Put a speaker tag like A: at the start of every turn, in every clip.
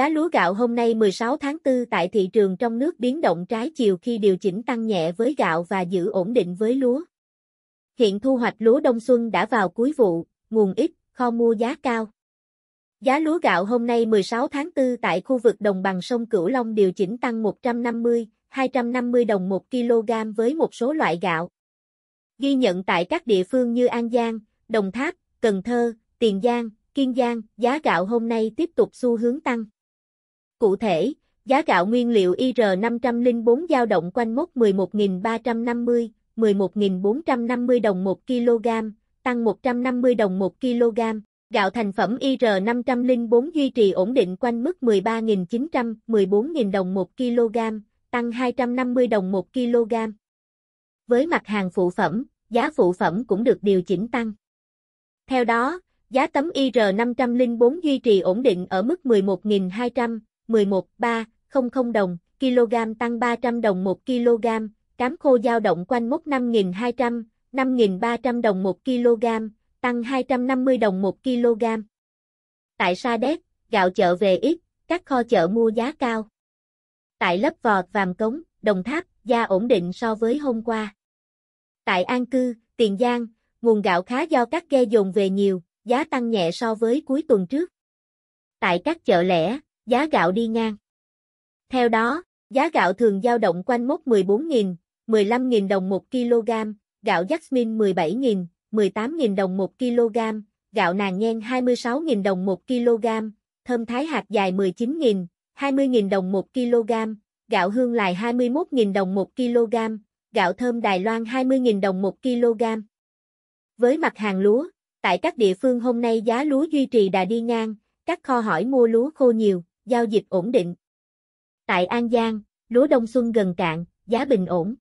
A: Giá lúa gạo hôm nay 16 tháng 4 tại thị trường trong nước biến động trái chiều khi điều chỉnh tăng nhẹ với gạo và giữ ổn định với lúa. Hiện thu hoạch lúa đông xuân đã vào cuối vụ, nguồn ít, kho mua giá cao. Giá lúa gạo hôm nay 16 tháng 4 tại khu vực đồng bằng sông Cửu Long điều chỉnh tăng 150, 250 đồng 1 kg với một số loại gạo. Ghi nhận tại các địa phương như An Giang, Đồng Tháp, Cần Thơ, Tiền Giang, Kiên Giang, giá gạo hôm nay tiếp tục xu hướng tăng. Cụ thể, giá gạo nguyên liệu IR504 dao động quanh mốc 11.350, 11.450 đồng 1 kg, tăng 150 đồng 1 kg. Gạo thành phẩm IR504 duy trì ổn định quanh mức 13.900, 14.000 đồng 1 kg, tăng 250 đồng 1 kg. Với mặt hàng phụ phẩm, giá phụ phẩm cũng được điều chỉnh tăng. Theo đó, giá tấm IR504 duy trì ổn định ở mức 11.200, 11.300 đồng, kg tăng 300 đồng 1 kg, cám khô dao động quanh mốc 5.200, 5.300 đồng 1 kg, tăng 250 đồng 1 kg. Tại Sa Đéc, gạo chợ về ít, các kho chợ mua giá cao. Tại Lấp Vò, Vàm Cống, Đồng Tháp, giá ổn định so với hôm qua. Tại An Cư, Tiền Giang, nguồn gạo khá do các ghe dồn về nhiều, giá tăng nhẹ so với cuối tuần trước. Tại các chợ lẻ, giá gạo đi ngang. Theo đó, giá gạo thường dao động quanh mốc 14.000, 15.000 đồng 1 kg, gạo jasmine 17.000, 18.000 đồng 1 kg, gạo nàng nhen 26.000 đồng 1 kg, thơm thái hạt dài 19.000, 20.000 đồng 1 kg, gạo hương lài 21.000 đồng 1 kg, gạo thơm Đài Loan 20.000 đồng 1 kg. Với mặt hàng lúa, tại các địa phương hôm nay giá lúa duy trì đà đi ngang, các kho hỏi mua lúa khô nhiều giao dịch ổn định. Tại An Giang, lúa đông xuân gần cạn, giá bình ổn.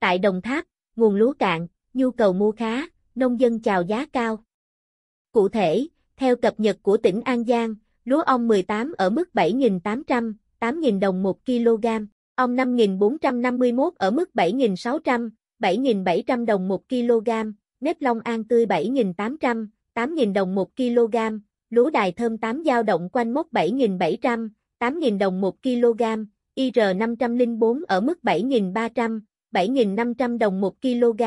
A: Tại Đồng Tháp, nguồn lúa cạn, nhu cầu mua khá, nông dân chào giá cao. Cụ thể, theo cập nhật của tỉnh An Giang, lúa ong 18 ở mức 7.800, 8.000 đồng 1 kg, ong 5.451 ở mức 7.600, 7.700 đồng 1 kg, nếp long an tươi 7.800, 8.000 đồng 1 kg, lúa đài thơm 8 dao động quanh mốc 7.700, 8.000 đồng 1 kg, IR504 ở mức 7.300, 7.500 đồng 1 kg,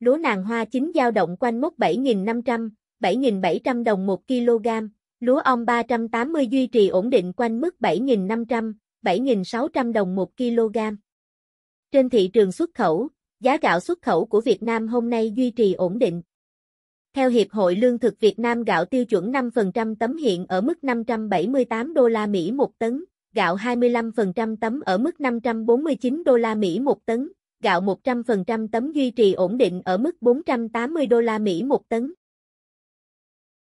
A: lúa nàng hoa chín dao động quanh mốc 7.500, 7.700 đồng 1 kg, lúa ong 380 duy trì ổn định quanh mức 7.500, 7.600 đồng 1 kg. Trên thị trường xuất khẩu, giá gạo xuất khẩu của Việt Nam hôm nay duy trì ổn định. Theo Hiệp hội Lương thực Việt Nam gạo tiêu chuẩn 5% tấm hiện ở mức 578 đô la Mỹ một tấn, gạo 25% tấm ở mức 549 đô la Mỹ một tấn, gạo 100% tấm duy trì ổn định ở mức 480 đô la Mỹ một tấn.